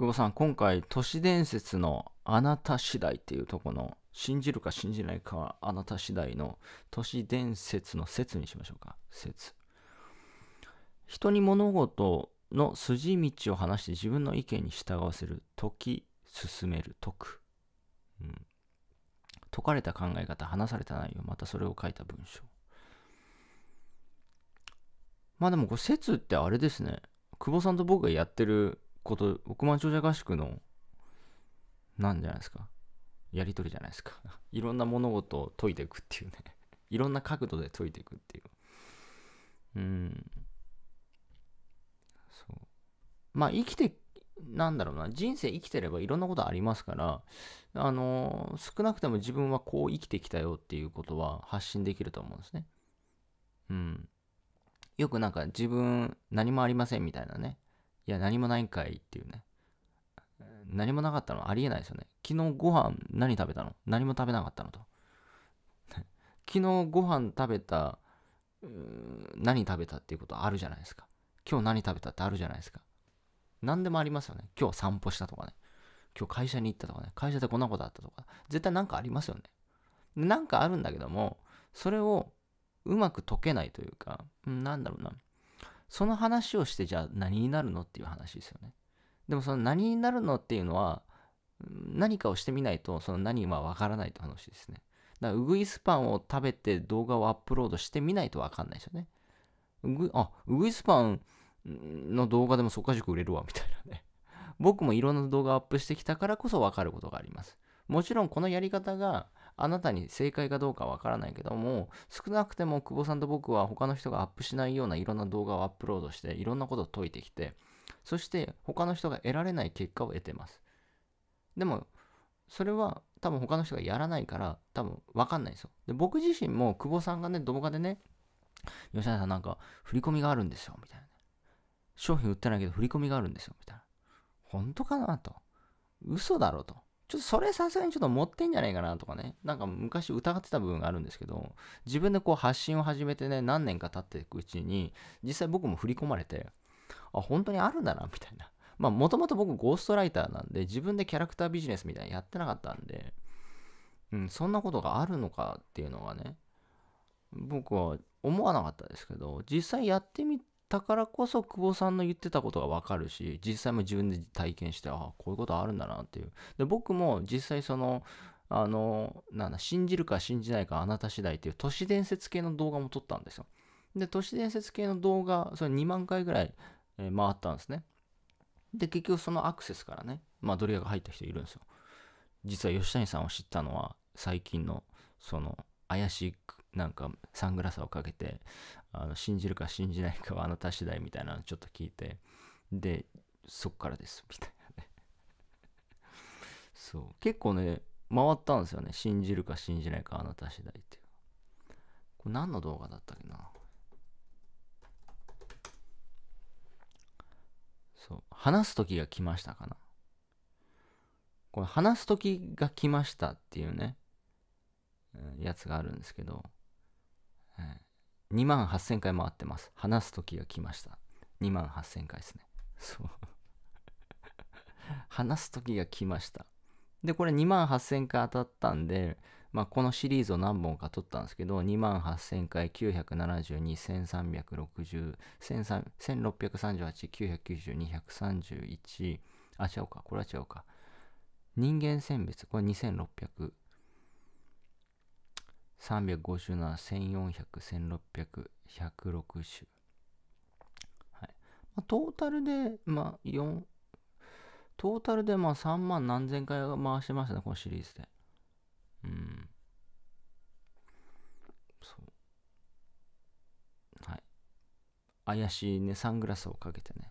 久保さん、今回、都市伝説のあなた次第っていうとこの、信じるか信じないかはあなた次第の都市伝説の説にしましょうか。説。人に物事の筋道を話して自分の意見に従わせる時進める解く、うん、解かれた考え方話された内容またそれを書いた文章まあでもこれ説ってあれですね久保さんと僕がやってること億万長者合宿のなんじゃないですかやり取りじゃないですか いろんな物事を解いていくっていうね いろんな角度で解いていくっていううんそうまあ生きてなんだろうな人生生きてればいろんなことありますからあのー、少なくても自分はこう生きてきたよっていうことは発信できると思うんですねうんよくなんか自分何もありませんみたいなねいや、何もないんかいっていうね。何もなかったのありえないですよね。昨日ご飯何食べたの何も食べなかったのと。昨日ご飯食べた、何食べたっていうことあるじゃないですか。今日何食べたってあるじゃないですか。何でもありますよね。今日散歩したとかね。今日会社に行ったとかね。会社でこんなことあったとか。絶対何かありますよね。なんかあるんだけども、それをうまく解けないというか、ん、なんだろうな。その話をしてじゃあ何になるのっていう話ですよねでもその何になるのっていうのは何かをしてみないとその何はわからないって話ですねだからウグイスパンを食べて動画をアップロードしてみないとわかんないですよねウグあウグイスパンの動画でもそっか塾売れるわみたいなね僕もいろんな動画アップしてきたからこそ分かることがありますもちろんこのやり方があなたに正解かどうかわからないけども、少なくても久保さんと僕は他の人がアップしないようないろんな動画をアップロードして、いろんなことを解いてきて、そして他の人が得られない結果を得てます。でも、それは多分他の人がやらないから、多分わかんないですよ。で、僕自身も久保さんがね、動画でね、吉田さんなんか振り込みがあるんですよ、みたいな。商品売ってないけど振り込みがあるんですよ、みたいな。本当かなと。嘘だろと。ちょっとそれさすがにちょっと持ってんじゃないかなとかね、なんか昔疑ってた部分があるんですけど、自分でこう発信を始めてね、何年か経っていくうちに、実際僕も振り込まれて、あ、本当にあるんだな、みたいな。まあ、もともと僕ゴーストライターなんで、自分でキャラクタービジネスみたいにやってなかったんで、うん、そんなことがあるのかっていうのがね、僕は思わなかったですけど、実際やってみだからこそ久保さんの言ってたことが分かるし実際も自分で体験してああこういうことあるんだなっていうで僕も実際そのあのなんだ信じるか信じないかあなた次第っていう都市伝説系の動画も撮ったんですよで都市伝説系の動画それ2万回ぐらい、え回ったんですねで結局そのアクセスからねまあドリアが入った人いるんですよ実は吉谷さんを知ったのは最近のその怪しいなんかサングラスをかけてあの信じるか信じないかはあなた次第みたいなのちょっと聞いてでそっからです みたいなねそう結構ね回ったんですよね信じるか信じないかあなた次第っていうこれ何の動画だったっけなそう話す時が来ましたかなこれ話す時が来ましたっていうねやつがあるんですけど2万8000回回ってます。話す時が来ました。2万8000回ですね。そう。話す時が来ました。で、これ2万8000回当たったんで、まあ、このシリーズを何本か撮ったんですけど、2万8000回、972、1360、1638、990、231、あ、違うか、これは違うか。人間選別、これ2600、357,1400,1600,106はい。まあ、トータルで、まあ、4、トータルでまあ3万何千回回してましたね、このシリーズで。うん。そう。はい。怪しいね、サングラスをかけてね。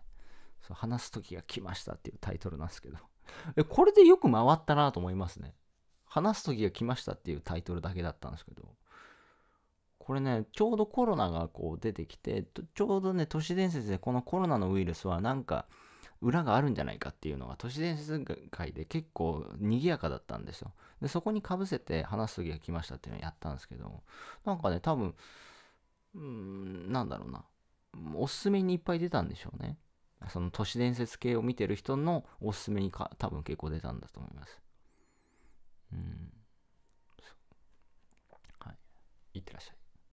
そう話す時が来ましたっていうタイトルなんですけどえ、これでよく回ったなと思いますね。話す時が来ましたっていうタイトルだけだったんですけど、これね、ちょうどコロナがこう出てきて、ちょうどね、都市伝説でこのコロナのウイルスはなんか裏があるんじゃないかっていうのが都市伝説界で結構賑やかだったんですよ。で、そこにかぶせて話す時が来ましたっていうのをやったんですけど、なんかね、多分、うん、なんだろうな。おすすめにいっぱい出たんでしょうね。その都市伝説系を見てる人のおすすめにか多分結構出たんだと思います。うんはいいってらっしゃい